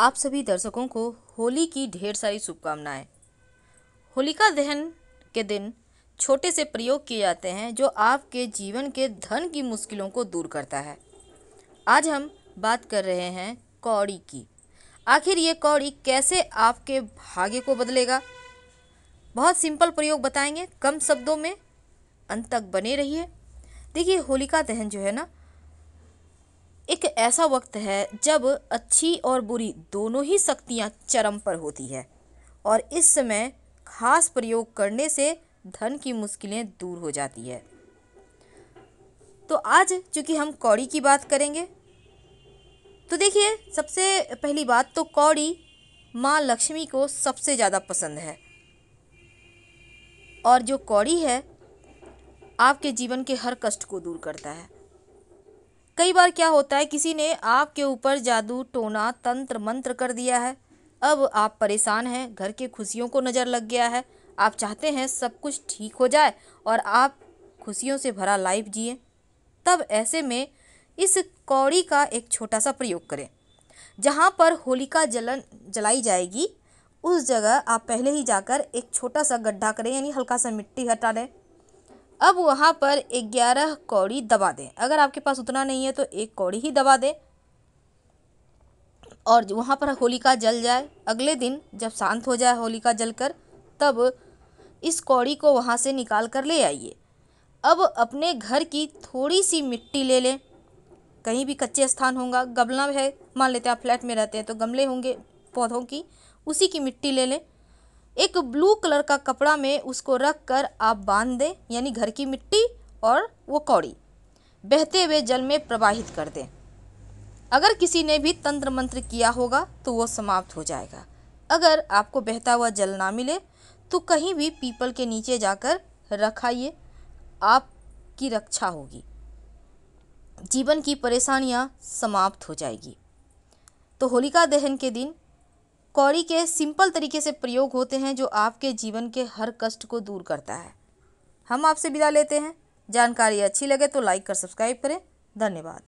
आप सभी दर्शकों को होली की ढेर सारी शुभकामनाएं होलिका दहन के दिन छोटे से प्रयोग किए जाते हैं जो आपके जीवन के धन की मुश्किलों को दूर करता है आज हम बात कर रहे हैं कौड़ी की आखिर ये कौड़ी कैसे आपके भाग्य को बदलेगा बहुत सिंपल प्रयोग बताएंगे कम शब्दों में अंत तक बने रहिए देखिए होलिका दहन जो है ना ऐसा वक्त है जब अच्छी और बुरी दोनों ही शक्तियाँ चरम पर होती है और इस समय खास प्रयोग करने से धन की मुश्किलें दूर हो जाती है तो आज चूँकि हम कौड़ी की बात करेंगे तो देखिए सबसे पहली बात तो कौड़ी माँ लक्ष्मी को सबसे ज़्यादा पसंद है और जो कौड़ी है आपके जीवन के हर कष्ट को दूर करता है कई बार क्या होता है किसी ने आपके ऊपर जादू टोना तंत्र मंत्र कर दिया है अब आप परेशान हैं घर के खुशियों को नज़र लग गया है आप चाहते हैं सब कुछ ठीक हो जाए और आप खुशियों से भरा लाइफ जिए तब ऐसे में इस कौड़ी का एक छोटा सा प्रयोग करें जहाँ पर होलिका जलन जलाई जाएगी उस जगह आप पहले ही जाकर एक छोटा सा गड्ढा करें यानी हल्का सा मिट्टी हटा दें अब वहाँ पर ग्यारह कौड़ी दबा दें अगर आपके पास उतना नहीं है तो एक कौड़ी ही दबा दें और वहाँ पर होलिका जल जाए अगले दिन जब शांत हो जाए होलिका जल कर तब इस कौड़ी को वहाँ से निकाल कर ले आइए अब अपने घर की थोड़ी सी मिट्टी ले लें कहीं भी कच्चे स्थान होगा गमला है मान लेते हैं आप फ्लैट में रहते हैं तो गमले होंगे पौधों की उसी की मिट्टी ले लें एक ब्लू कलर का कपड़ा में उसको रख कर आप बांध दें यानी घर की मिट्टी और वो कौड़ी बहते हुए जल में प्रवाहित कर दें अगर किसी ने भी तंत्र मंत्र किया होगा तो वो समाप्त हो जाएगा अगर आपको बहता हुआ जल ना मिले तो कहीं भी पीपल के नीचे जाकर रखाइए आपकी रक्षा होगी जीवन की परेशानियाँ समाप्त हो जाएगी तो होलिका दहन के दिन कौड़ी के सिंपल तरीके से प्रयोग होते हैं जो आपके जीवन के हर कष्ट को दूर करता है हम आपसे विदा लेते हैं जानकारी अच्छी लगे तो लाइक कर सब्सक्राइब करें धन्यवाद